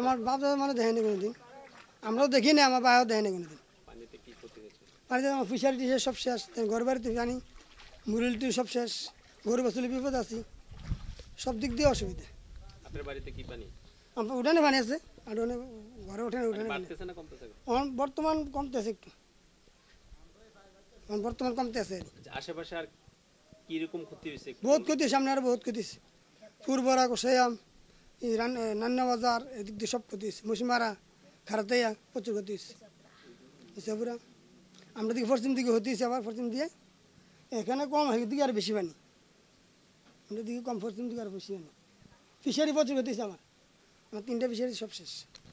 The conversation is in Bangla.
আমার বাপ দাদা মানে দেখেনি কোনোদিন আমরাও দেখিনি আমার বাবাও দেখেনি কোনোদিন পানিতে আমার ফিশারি টিশারি সব শেষ ঘর বাড়িতে জানি মুরুলিটি সব শেষ গরু বাসুলি বিপদ আছি সব দিক দিয়ে অসুবিধা উঠানে পানি আছে উঠানে ঘরে উঠানে উঠানে বর্তমান কমতে আছে একটু বর্তমান কমতে আছে আচ্ছা, আশেপাশে আর কিরকম ক্ষতি হয়েছে বহুত ক্ষতি সামনে আর বহুত ক্ষতি হয়েছে পূর্বরা কোসায়াম এদিক দিয়ে সব ক্ষতি হয়েছে মসিমারা খারাতেয়া প্রচুর ক্ষতি হয়েছে আমরা দিকে পশ্চিম দিকে হতে হয়েছে আবার পশ্চিম দিয়ে এখানে কম দিকে আর বেশি পানি আমরা দিকে কম পশ্চিম দিকে আর বেশি পানি ফিশারি প্রচুর ক্ষতি হয়েছে আমার আমার তিনটা ফিশারি সব শেষ